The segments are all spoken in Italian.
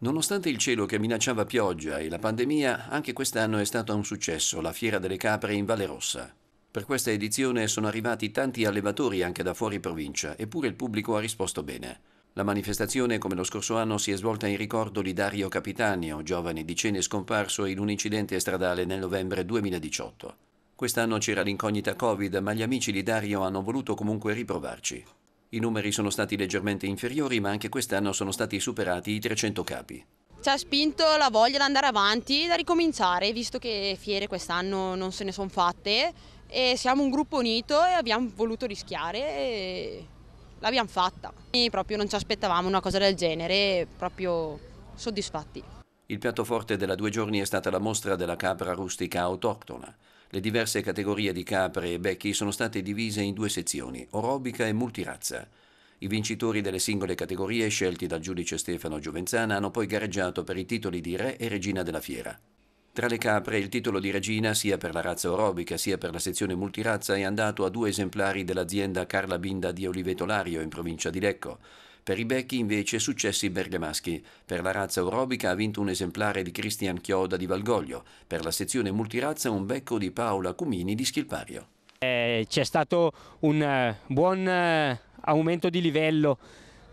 Nonostante il cielo che minacciava pioggia e la pandemia, anche quest'anno è stata un successo la Fiera delle Capre in Valle Rossa. Per questa edizione sono arrivati tanti allevatori anche da fuori provincia, eppure il pubblico ha risposto bene. La manifestazione, come lo scorso anno, si è svolta in ricordo di Dario Capitanio, giovane di cene scomparso in un incidente stradale nel novembre 2018. Quest'anno c'era l'incognita Covid, ma gli amici di Dario hanno voluto comunque riprovarci. I numeri sono stati leggermente inferiori, ma anche quest'anno sono stati superati i 300 capi. Ci ha spinto la voglia di andare avanti, da ricominciare, visto che fiere quest'anno non se ne sono fatte e siamo un gruppo unito e abbiamo voluto rischiare e l'abbiamo fatta. E proprio non ci aspettavamo una cosa del genere, proprio soddisfatti. Il piatto forte della due giorni è stata la mostra della capra rustica autoctona. Le diverse categorie di capre e becchi sono state divise in due sezioni, orobica e multirazza. I vincitori delle singole categorie scelti dal giudice Stefano Giovenzana hanno poi gareggiato per i titoli di re e regina della fiera. Tra le capre il titolo di regina sia per la razza orobica sia per la sezione multirazza è andato a due esemplari dell'azienda Carla Binda di Olivetolario in provincia di Lecco. Per i becchi invece successi bergamaschi. Per la razza aurobica ha vinto un esemplare di Christian Chioda di Valgoglio, per la sezione multirazza un becco di Paola Cumini di Schilpario. Eh, C'è stato un eh, buon eh, aumento di livello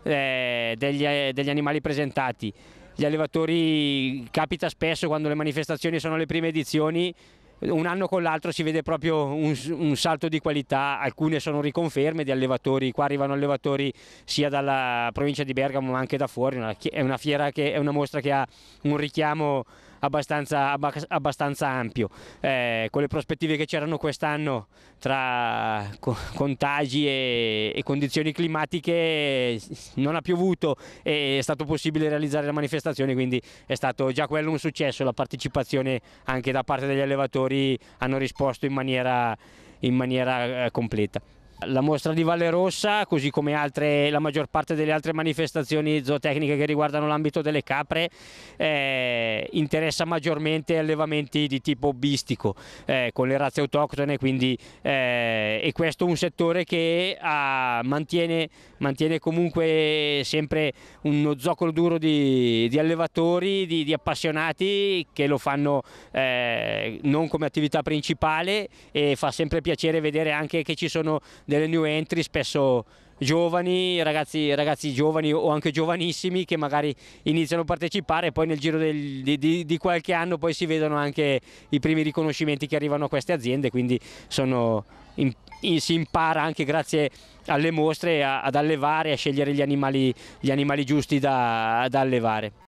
eh, degli, eh, degli animali presentati. Gli allevatori capita spesso quando le manifestazioni sono le prime edizioni un anno con l'altro si vede proprio un, un, salto di qualità, alcune sono riconferme di allevatori, qua arrivano allevatori sia dalla provincia di Bergamo ma anche da fuori, è una, fiera che, è una mostra che ha un richiamo abbastanza, abbastanza ampio. Eh, con le prospettive che c'erano quest'anno tra contagi e, e, condizioni climatiche non ha piovuto e è stato possibile realizzare la manifestazione, quindi è stato già quello un successo, la partecipazione anche da parte degli allevatori hanno risposto in maniera, in maniera eh, completa. La mostra di Valle Rossa, così come altre, la maggior parte delle altre manifestazioni zootecniche che riguardano l'ambito delle capre, eh, interessa maggiormente allevamenti di tipo bistico, eh, con le razze autoctone, quindi, eh, e questo un settore che ha, mantiene, mantiene, comunque sempre uno zoccolo duro di, di allevatori, di, di, appassionati che lo fanno eh, non come attività principale e fa sempre piacere vedere anche che ci sono delle new entry spesso giovani, ragazzi, ragazzi, giovani o anche giovanissimi che magari iniziano a partecipare e poi nel giro del, di, di, qualche anno poi si vedono anche i primi riconoscimenti che arrivano a queste aziende, quindi sono, in, in, si impara anche grazie alle mostre a, ad allevare, a scegliere gli animali, gli animali giusti da, da allevare.